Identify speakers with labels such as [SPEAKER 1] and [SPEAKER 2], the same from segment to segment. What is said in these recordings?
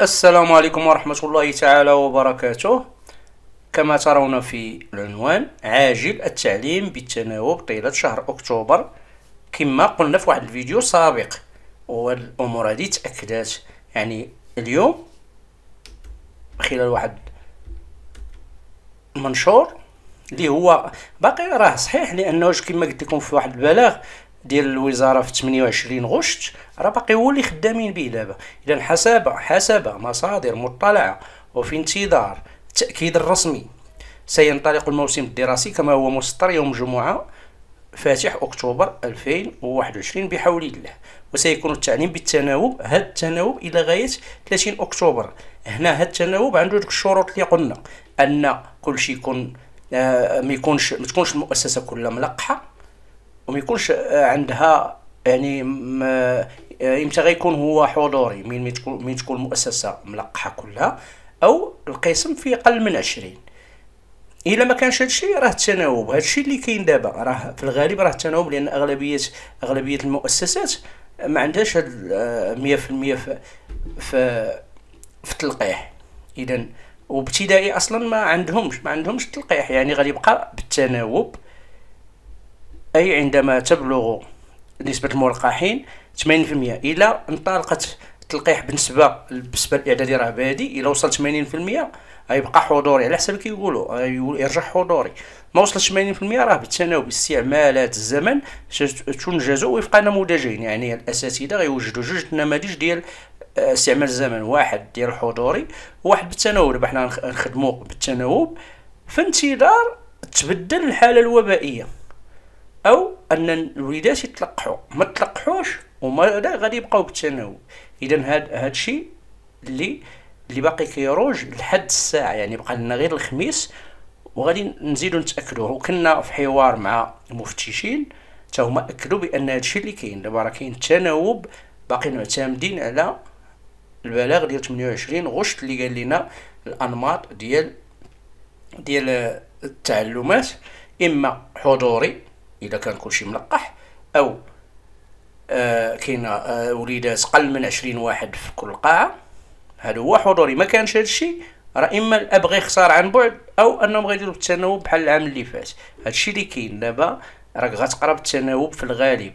[SPEAKER 1] السلام عليكم ورحمة الله تعالى وبركاته كما ترون في العنوان عاجل التعليم بالتناوب طيلة شهر أكتوبر كما قلنا في واحد الفيديو سابق والأمور هذه تأكدت يعني اليوم خلال واحد المنشور اللي هو باقي راه صحيح لانه كما قلت لكم في واحد البلاغ ديال الوزاره في 28 غشت راه باقي هو اللي خدامين به دابا اذا حسب حسب مصادر مطلعه وفي انتظار التاكيد الرسمي سينطلق الموسم الدراسي كما هو مسطر يوم جمعه فاتح اكتوبر 2021 بحول الله وسيكون التعليم بالتناوب هذا التناوب الى غايه 30 اكتوبر هنا هذا التناوب عنده ديك الشروط اللي قلنا ان كلشي يكون آه ما يكونش ما تكونش المؤسسه كلها ملقحه وما يكونش عندها يعني آه، امتى غيكون هو حضوري من من تكون مؤسسه ملقحه كلها او القسم في اقل من 20 الا ما كانش هادشي راه التناوب هادشي اللي كاين دابا راه في الغالب راه التناوب لان اغلبيه اغلبيه المؤسسات ما عندهاش هاد 100% آه، في في في التلقيح اذا وابتدائي اصلا ما عندهمش ما عندهمش التلقيح يعني غادي يبقى بالتناوب أي عندما تبلغ نسبة الملقحين 80% إلى انطلقت التلقيح بالنسبة بالنسبة الإعدادي راه بادي إلى وصل 80% غيبقى حضوري على حسب كيقولوا يرجع حضوري ما وصلش 80% راه بالتناوب استعمالات الزمن تنجز وفق نموذجين يعني الأساتذة غيوجدوا جوج نماذج ديال آه، استعمال الزمن واحد ديال الحضوري وواحد بالتناوب دابا حنا نخدمو بالتناوب في انتظار تبدل الحالة الوبائية او ان الوليدات يتلقحوا ما تلقحوش وما غادي يبقاو بالتناوب اذا هاد هاد الشيء اللي اللي باقي كيروج لحد الساعه يعني بقى لنا غير الخميس وغادي نزيدو نتاكدوه وكنا في حوار مع المفتشين حتى هما اكدوا بان هادشي اللي كاين دابا راه كاين التناوب باقي معتمدين على البلاغ ديال 28 غشت اللي قال لنا الانماط ديال ديال التعلمات اما حضوري اذا كان كلشي ملقح او آه كاين آه وليدات قل من عشرين واحد في كل قاعه هذا هو حضوري ما كانش هادشي راه اما الاب غيختار عن بعد او انهم غيديروا التناوب بحال العام اللي فات هادشي اللي كاين دابا راك غتقرا بالتناوب في الغالب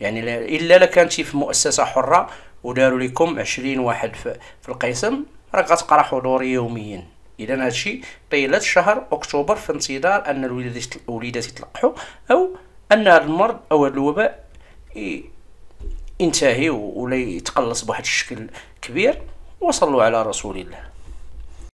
[SPEAKER 1] يعني الا لا كانتي في مؤسسه حره وداروا لكم عشرين واحد في القسم راك غتقرا حضوري يوميا اذا هادشي طيله شهر اكتوبر في انتظار ان الوليدات الوليدات يتلقحوا او ان هذا المرض او هذا الوباء ينتهي ولا يتقلص بواحد الشكل كبير وصلوا على رسول الله